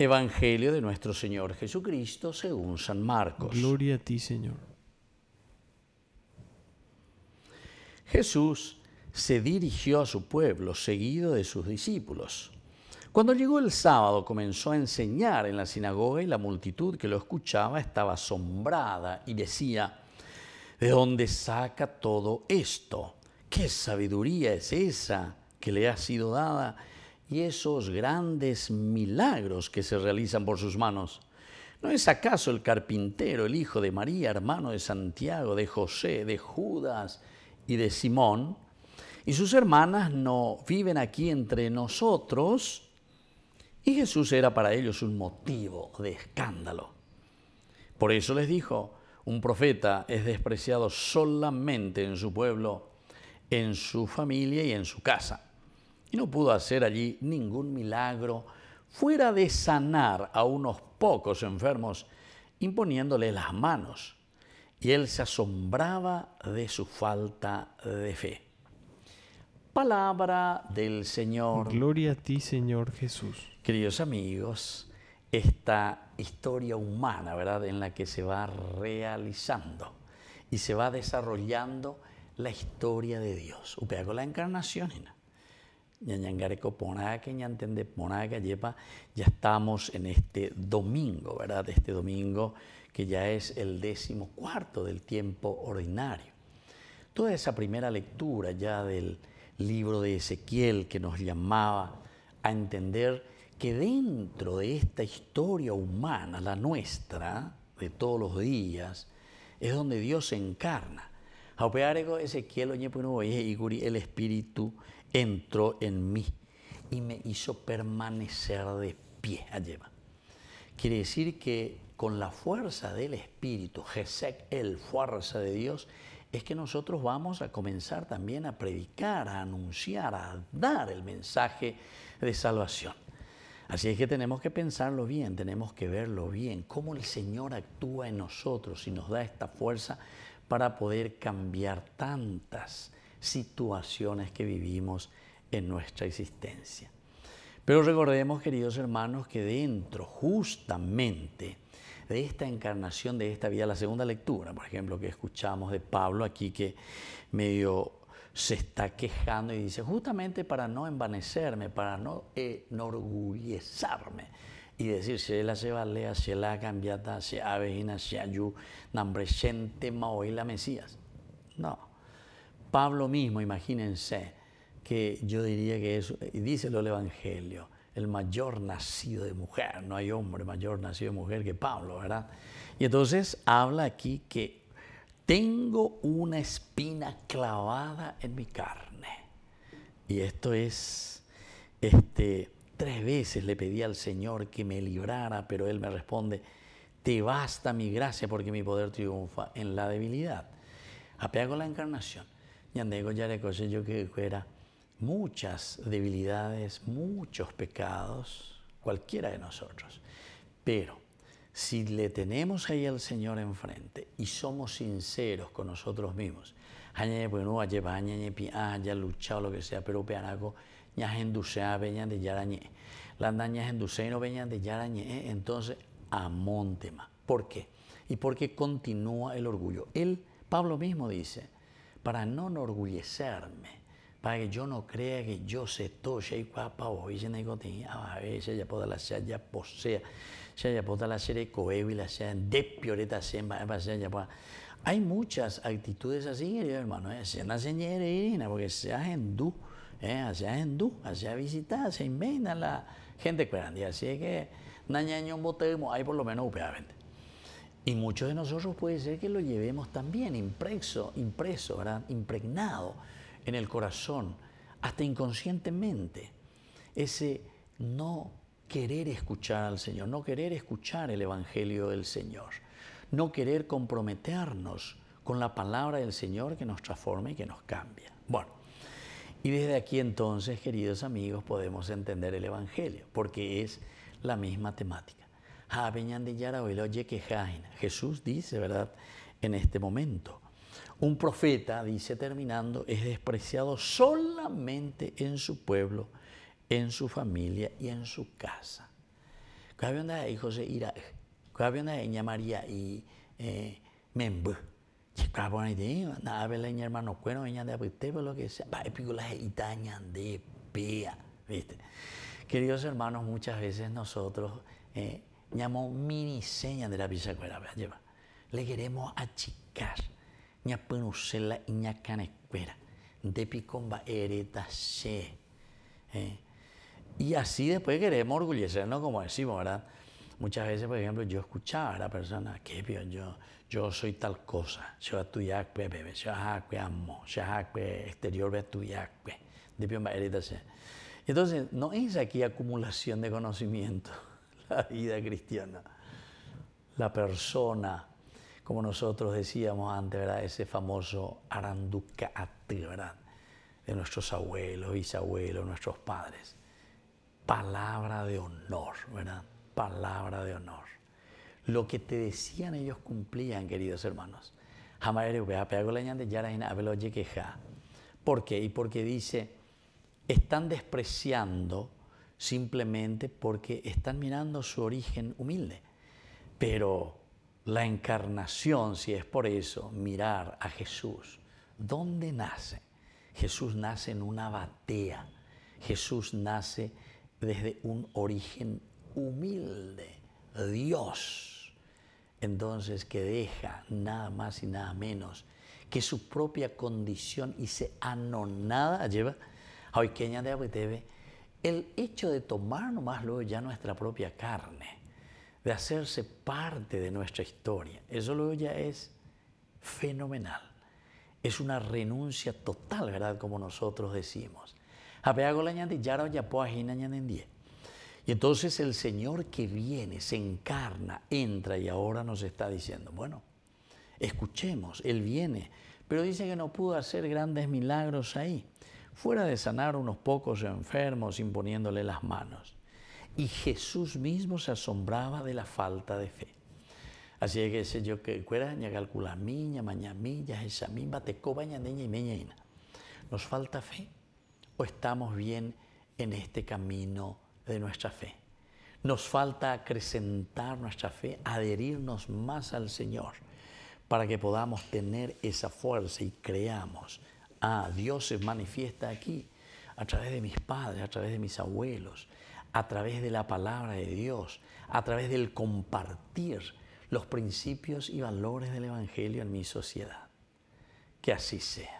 Evangelio de nuestro Señor Jesucristo según San Marcos. Gloria a ti, Señor. Jesús se dirigió a su pueblo seguido de sus discípulos. Cuando llegó el sábado comenzó a enseñar en la sinagoga y la multitud que lo escuchaba estaba asombrada y decía, ¿de dónde saca todo esto? ¿Qué sabiduría es esa que le ha sido dada? y esos grandes milagros que se realizan por sus manos. ¿No es acaso el carpintero, el hijo de María, hermano de Santiago, de José, de Judas y de Simón? Y sus hermanas no viven aquí entre nosotros. Y Jesús era para ellos un motivo de escándalo. Por eso les dijo, un profeta es despreciado solamente en su pueblo, en su familia y en su casa y no pudo hacer allí ningún milagro fuera de sanar a unos pocos enfermos imponiéndole las manos. Y él se asombraba de su falta de fe. Palabra del Señor. Gloria a ti, Señor Jesús. Queridos amigos, esta historia humana, ¿verdad?, en la que se va realizando y se va desarrollando la historia de Dios. con la encarnación, ¿no? ya estamos en este domingo, ¿verdad? Este domingo que ya es el décimo cuarto del tiempo ordinario. Toda esa primera lectura ya del libro de Ezequiel que nos llamaba a entender que dentro de esta historia humana, la nuestra, de todos los días, es donde Dios se encarna Ezequiel el Espíritu entró en mí y me hizo permanecer de pie. llevar Quiere decir que con la fuerza del Espíritu, Jesec, el fuerza de Dios, es que nosotros vamos a comenzar también a predicar, a anunciar, a dar el mensaje de salvación. Así es que tenemos que pensarlo bien, tenemos que verlo bien, cómo el Señor actúa en nosotros y nos da esta fuerza para poder cambiar tantas situaciones que vivimos en nuestra existencia. Pero recordemos, queridos hermanos, que dentro justamente de esta encarnación, de esta vida, la segunda lectura, por ejemplo, que escuchamos de Pablo aquí que medio se está quejando y dice, justamente para no envanecerme, para no eh, enorgullezarme, y decir la Cebalea, la Cambiata, Sea Vejina, Sea yo, y Maoila Mesías. No. Pablo mismo, imagínense, que yo diría que es, y dice el Evangelio, el mayor nacido de mujer, no hay hombre mayor nacido de mujer que Pablo, ¿verdad? Y entonces habla aquí que tengo una espina clavada en mi carne. Y esto es, este, Tres veces le pedí al Señor que me librara, pero Él me responde, te basta mi gracia porque mi poder triunfa en la debilidad. Apego la encarnación. ya le yo que era muchas debilidades, muchos pecados, cualquiera de nosotros. Pero si le tenemos ahí al Señor enfrente y somos sinceros con nosotros mismos añe bueno no aye añe ah, luchado lo que sea pero peanaco ñas enducea veña de yarañe las dañas y no veña de yarañe eh, entonces amontema ¿por qué? y porque continúa el orgullo él Pablo mismo dice para no enorgullecerme para que yo no crea que yo sé todo, y cuapa hoy se cotin. a ver, si ella puede la sea ya posea, se ella puede la serie y la sea de pioreta semba, se ya puede. Hay muchas actitudes así, querido hermano, ¿eh? se señora Irina, porque sea hindú, ¿eh? du, hindú, hacia visitar, se inventa la gente que andía. así es que nañaño botemos, hay por lo menos upeadamente. Y muchos de nosotros puede ser que lo llevemos también impreso, impreso, ¿verdad? impregnado en el corazón, hasta inconscientemente, ese no querer escuchar al Señor, no querer escuchar el Evangelio del Señor, no querer comprometernos con la palabra del Señor que nos transforma y que nos cambia. Bueno, y desde aquí entonces, queridos amigos, podemos entender el Evangelio, porque es la misma temática. Ah, Jesús dice, ¿verdad?, en este momento, un profeta, dice terminando, es despreciado solamente en su pueblo, en su familia y en su casa. ¿Qué onda ahí, José Ira? ¿Qué de ahí, María y Membu? Claro, nada, vela, mi hermano, cuero, ña de apetito, lo que sea. Va, epícolas y taña de pea, ¿viste? Queridos hermanos, muchas veces nosotros eh, mini seña de la pizza lleva. Le queremos achicar ña pyrũséla iñakarẽkuéra depicomba che. Eh. Y así después queremos orgullecernos, como decimos, ¿verdad? Muchas veces, por ejemplo, yo escuchaba a la persona, que yo, yo soy tal cosa, yo estudiar, pues, bebé, yo pues, amo, yo pues, exterior, se Entonces, no es aquí acumulación de conocimiento, la vida cristiana. La persona como nosotros decíamos antes, ¿verdad? ese famoso Arandukat, ¿verdad? de nuestros abuelos, bisabuelos, nuestros padres. Palabra de honor, ¿verdad? Palabra de honor. Lo que te decían ellos cumplían, queridos hermanos. ¿Por qué? Y porque dice, están despreciando simplemente porque están mirando su origen humilde. Pero la encarnación, si es por eso, mirar a Jesús. ¿Dónde nace? Jesús nace en una batea. Jesús nace desde un origen humilde, Dios. Entonces que deja nada más y nada menos que su propia condición y se anonada lleva a de el hecho de tomar nomás luego ya nuestra propia carne de hacerse parte de nuestra historia. Eso luego ya es fenomenal. Es una renuncia total, ¿verdad? Como nosotros decimos. Y entonces el Señor que viene, se encarna, entra y ahora nos está diciendo, bueno, escuchemos, Él viene, pero dice que no pudo hacer grandes milagros ahí, fuera de sanar unos pocos enfermos imponiéndole las manos. Y Jesús mismo se asombraba de la falta de fe. Así es que ese yo que cuera, ña calcula miña, maña esa misma, te y meña ¿Nos falta fe o estamos bien en este camino de nuestra fe? Nos falta acrecentar nuestra fe, adherirnos más al Señor para que podamos tener esa fuerza y creamos. Ah, Dios se manifiesta aquí a través de mis padres, a través de mis abuelos, a través de la palabra de Dios, a través del compartir los principios y valores del Evangelio en mi sociedad. Que así sea.